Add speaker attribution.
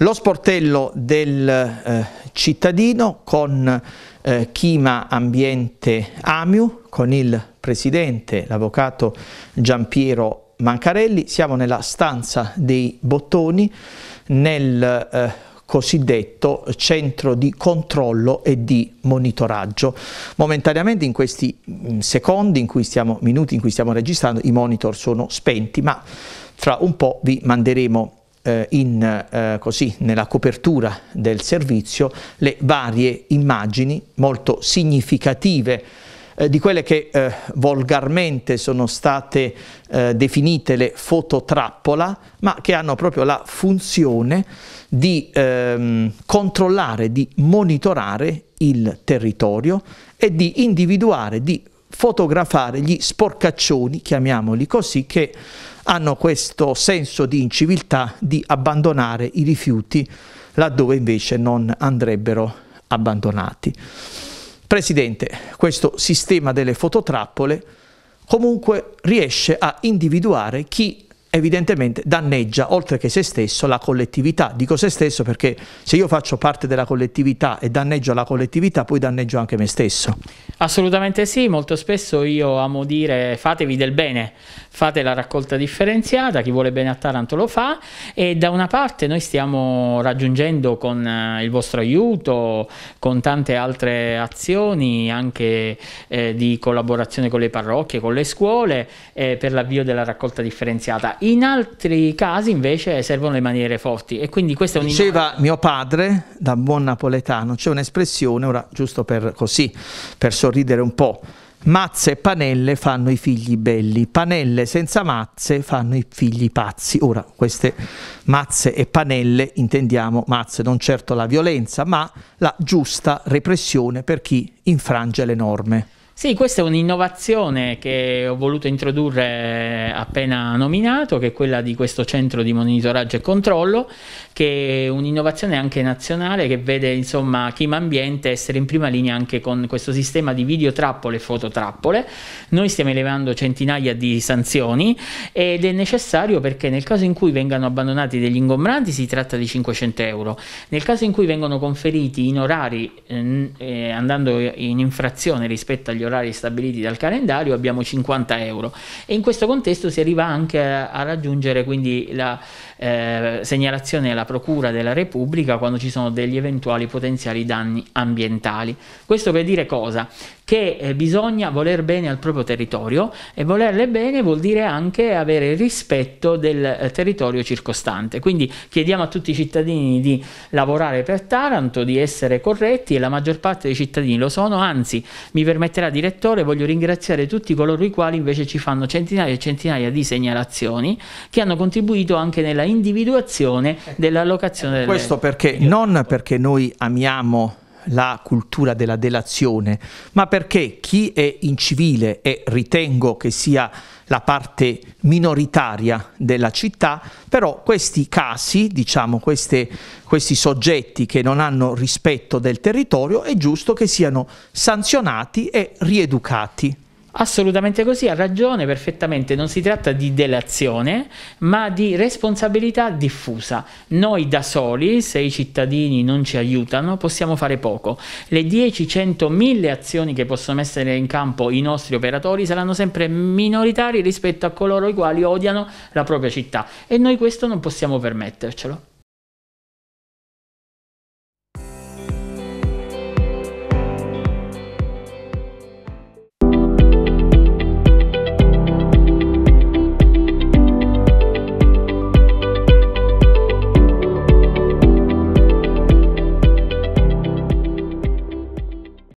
Speaker 1: Lo sportello del eh, cittadino con eh, Chima Ambiente Amiu, con il presidente, l'avvocato Giampiero Mancarelli. Siamo nella stanza dei bottoni, nel eh, cosiddetto centro di controllo e di monitoraggio. Momentaneamente in questi mm, secondi, in cui stiamo, minuti in cui stiamo registrando, i monitor sono spenti, ma fra un po' vi manderemo eh, in, eh, così, nella copertura del servizio le varie immagini molto significative eh, di quelle che eh, volgarmente sono state eh, definite le fototrappola, ma che hanno proprio la funzione di ehm, controllare, di monitorare il territorio e di individuare, di fotografare gli sporcaccioni, chiamiamoli così, che hanno questo senso di inciviltà di abbandonare i rifiuti laddove invece non andrebbero abbandonati. Presidente, questo sistema delle fototrappole comunque riesce a individuare chi evidentemente danneggia oltre che se stesso la collettività. Dico se stesso perché se io faccio parte della collettività e danneggio la collettività, poi danneggio anche me stesso. Assolutamente sì,
Speaker 2: molto spesso io amo dire fatevi del bene, fate la raccolta differenziata, chi vuole bene a Taranto lo fa e da una parte noi stiamo raggiungendo con eh, il vostro aiuto, con tante altre azioni anche eh, di collaborazione con le parrocchie, con le scuole eh, per l'avvio della raccolta differenziata in altri casi invece servono le maniere forti e quindi questa è un'immagine.
Speaker 1: Diceva mio padre, da buon napoletano, c'è un'espressione, ora giusto per così, per sorridere un po', Mazze e panelle fanno i figli belli, panelle senza mazze fanno i figli pazzi. Ora, queste mazze e panelle intendiamo mazze non certo la violenza, ma la giusta repressione per chi infrange le norme.
Speaker 2: Sì, questa è un'innovazione che ho voluto introdurre appena nominato, che è quella di questo centro di monitoraggio e controllo, che è un'innovazione anche nazionale che vede insomma Chima Ambiente essere in prima linea anche con questo sistema di videotrappole e fototrappole. Noi stiamo elevando centinaia di sanzioni ed è necessario perché nel caso in cui vengano abbandonati degli ingombranti si tratta di 500 euro, nel caso in cui vengono conferiti in orari eh, eh andando in infrazione rispetto agli orari stabiliti dal calendario abbiamo 50 euro e in questo contesto si arriva anche a, raggiungere quindi la eh, segnalazione alla Procura della Repubblica quando ci sono degli eventuali potenziali danni ambientali. Questo per dire cosa? Che eh, bisogna voler bene al proprio territorio e volerle bene vuol dire anche avere rispetto del eh, territorio circostante. Quindi chiediamo a tutti i cittadini di lavorare per Taranto, di essere corretti e la maggior parte dei cittadini lo sono, anzi mi permetterà di direttore voglio ringraziare tutti coloro i quali invece ci fanno centinaia e centinaia di segnalazioni che hanno contribuito anche nella
Speaker 1: individuazione ecco. dell'allocazione delle Questo perché non perché noi amiamo la cultura della delazione, ma perché chi è incivile e ritengo che sia la parte minoritaria della città, però questi casi, diciamo queste, questi soggetti che non hanno rispetto del territorio, è giusto che siano sanzionati e rieducati.
Speaker 2: Assolutamente così, ha ragione perfettamente, non si tratta di delazione, ma di responsabilità diffusa. Noi da soli, se i cittadini non ci aiutano, possiamo fare poco. Le 10, 100, 1000 azioni che possono mettere in campo i nostri operatori saranno sempre minoritari rispetto a coloro i quali odiano la propria città e noi questo non possiamo permettercelo.